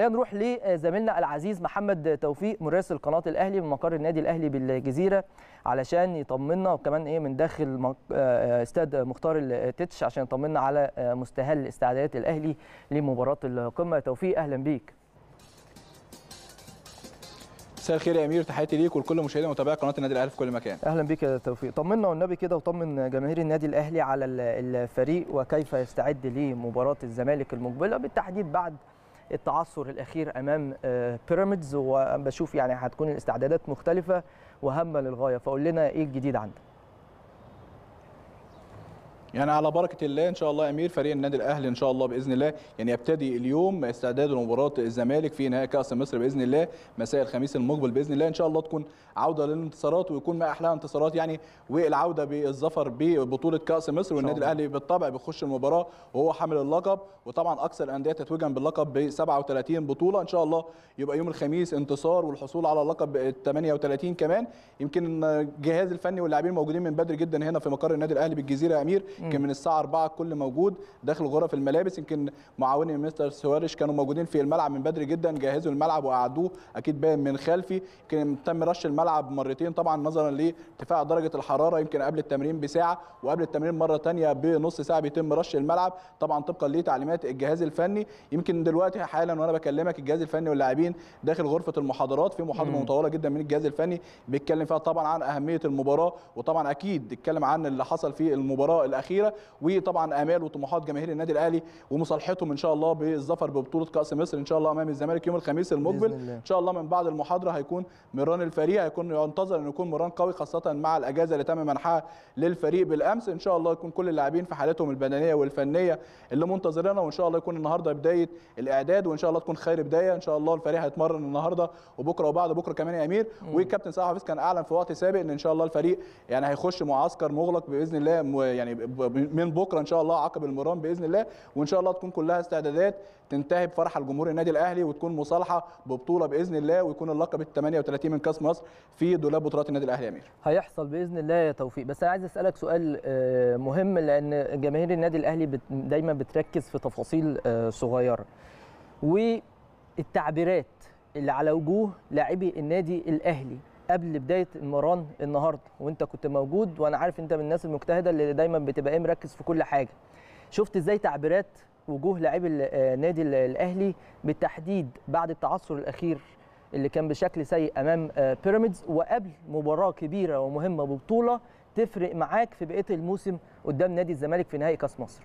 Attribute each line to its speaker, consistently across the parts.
Speaker 1: خلينا نروح لزميلنا العزيز محمد توفيق مراسل قناه الاهلي من مقر النادي الاهلي بالجزيره علشان يطمنا وكمان ايه من داخل آه، استاد مختار التتش عشان يطمنا على آه، مستهل استعدادات الاهلي لمباراه القمه توفيق اهلا بيك
Speaker 2: مساء الخير يا امير تحياتي ليك ولكل مشاهدي ومتابعي قناه النادي الاهلي في كل مكان
Speaker 1: اهلا بيك يا توفيق طمنا والنبي كده وطمن جماهير النادي الاهلي على الفريق وكيف يستعد لمباراه الزمالك المقبله بالتحديد بعد التعثر الاخير امام بيراميدز آه، وبشوف يعني هتكون الاستعدادات مختلفه وهامه للغايه فقول لنا ايه الجديد عندك
Speaker 2: يعني على بركه الله ان شاء الله يا امير فريق النادي الاهلي ان شاء الله باذن الله يعني يبتدي اليوم استعداد لمباراه الزمالك في نهائي كاس مصر باذن الله مساء الخميس المقبل باذن الله ان شاء الله تكون عوده للانتصارات ويكون ما احلاها انتصارات يعني والعوده بالظفر ببطوله كاس مصر والنادي الاهلي بالطبع بيخش المباراه وهو حامل اللقب وطبعا اكثر الانديه تتويجا باللقب ب 37 بطوله ان شاء الله يبقى يوم الخميس انتصار والحصول على اللقب 38 كمان يمكن الجهاز الفني واللاعبين موجودين من بدري جدا هنا في مقر النادي الاهلي بالجزيره يا امير يمكن من الساعه 4 كل موجود داخل غرف الملابس يمكن معاوني مستر سواريش كانوا موجودين في الملعب من بدري جدا جهزوا الملعب وقعدوه اكيد باين من خلفي يمكن تم رش الملعب مرتين طبعا نظرا لارتفاع درجه الحراره يمكن قبل التمرين بساعه وقبل التمرين مره ثانيه بنص ساعه بيتم رش الملعب طبعا طبقا لتعليمات الجهاز الفني يمكن دلوقتي حالا وانا بكلمك الجهاز الفني واللاعبين داخل غرفه المحاضرات في محاضره مطوله جدا من الجهاز الفني بيتكلم فيها طبعا عن اهميه المباراه وطبعا اكيد اتكلم عن اللي حصل في المباراه الاخيره الاخيره وطبعا امال وطموحات جماهير النادي الاهلي ومصالحتهم ان شاء الله بالظفر ببطوله كاس مصر ان شاء الله امام الزمالك يوم الخميس المقبل ان شاء الله من بعد المحاضره هيكون مران الفريق هيكون ينتظر ان يكون مران قوي خاصه مع الاجازه اللي تم منحها للفريق بالامس ان شاء الله يكون كل اللاعبين في حالتهم البدنيه والفنيه اللي منتظرينها وان شاء الله يكون النهارده بدايه الاعداد وان شاء الله تكون خير بدايه ان شاء الله الفريق هيتمرن النهارده وبكره وبعد بكره كمان يا امير والكابتن صلاح حفيظ كان اعلن في وقت سابق ان ان شاء الله الفريق يعني هيخش معسكر مغلق باذن الله يعني من بكره ان شاء الله عقب المران باذن الله وان شاء الله تكون كلها استعدادات تنتهي بفرحه لجمهور النادي الاهلي وتكون مصالحه ببطوله باذن الله ويكون اللقب ال 38 من كاس مصر في دولاب بطولات النادي
Speaker 1: الاهلي يا امير. هيحصل باذن الله يا توفيق بس انا عايز اسالك سؤال آه، مهم لان جماهير النادي الاهلي دايما بتركز في تفاصيل آه، صغيره. والتعبيرات اللي على وجوه لاعبي النادي الاهلي قبل بدايه المران النهارده وانت كنت موجود وانا عارف انت من الناس المجتهده اللي دايما بتبقى ايه مركز في كل حاجه شفت ازاي تعبيرات وجوه لاعبي النادي آه، الاهلي بالتحديد بعد التعثر الاخير اللي كان بشكل سيء امام آه، بيراميدز وقبل مباراه كبيره ومهمه ببطوله تفرق معاك في بقيه الموسم قدام نادي الزمالك في نهائي كاس مصر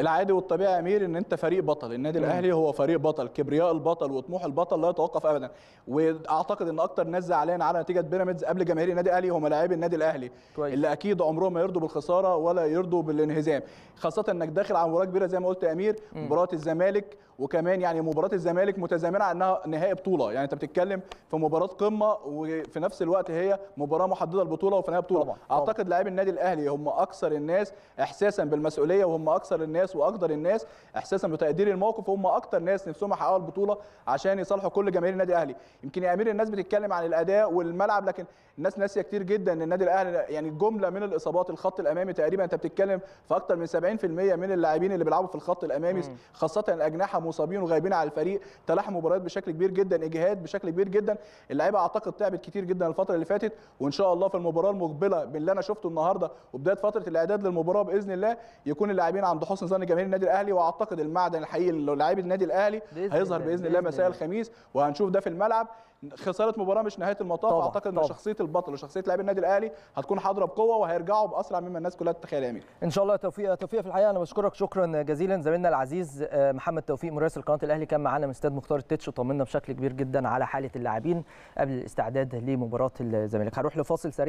Speaker 2: العادي والطبيعي يا امير ان انت فريق بطل النادي الاهلي هو فريق بطل كبرياء البطل وطموح البطل لا يتوقف ابدا واعتقد ان اكتر ناس زعلان على نتيجه بيراميدز قبل جماهير النادي الاهلي هم لاعبي النادي الاهلي كويس. اللي اكيد عمرهم ما يرضوا بالخساره ولا يرضوا بالانهزام خاصه انك داخل على مباراه كبيره زي ما قلت يا امير مباراه الزمالك وكمان يعني مباراه الزمالك متزامنه انها نهائي بطوله يعني انت بتتكلم في مباراه قمه وفي نفس الوقت هي مباراه محدده البطوله وفي نهائي بطوله طبعا. اعتقد لاعبي النادي الاهلي هم اكثر الناس احساسا بالمسؤوليه وهم اكثر الناس واقدر الناس احساسا بتقدير الموقف وهم اكثر ناس نفسهم يحققوا البطوله عشان يصالحوا كل جماهير النادي الاهلي يمكن يا امير الناس بتتكلم عن الاداء والملعب لكن الناس ناسيه كتير جدا ان النادي الاهلي يعني جمله من الاصابات الخط الامامي تقريبا انت بتتكلم في اكثر من 70% من اللاعبين اللي بيلعبوا في الخط الامامي خاصه الاجنحه مصابين وغايبين على الفريق تلاحم مباريات بشكل كبير جدا اجهاد بشكل كبير جدا اللعيبه اعتقد تعبت كتير جدا الفتره اللي فاتت وان شاء الله في المباراه المقبله باللي انا شفته النهارده وبدايه فتره الاعداد للمباراه باذن الله يكون اللاعبين عند حسن ظن جماهير النادي الاهلي واعتقد المعدن الحقيقي للاعيبه النادي الاهلي هيظهر باذن الله مساء الخميس وهنشوف ده في الملعب خساره مباراه مش نهايه المطاف طبعًا اعتقد طبعًا. ان شخصيه البطل وشخصيه لاعبي النادي الاهلي هتكون حاضره بقوه وهيرجعوا باسرع مما الناس كلها تتخيل يا
Speaker 1: ان شاء الله توفيق توفيق في الحقيقه انا بشكرك شكرا جزيلا زميلنا العزيز آه، محمد توفيق مراسل قناه الاهلي كان معانا من استاد مختار التتش وطمنا بشكل كبير جدا على حاله اللاعبين قبل الاستعداد لمباراه الزمالك هروح لفاصل سريع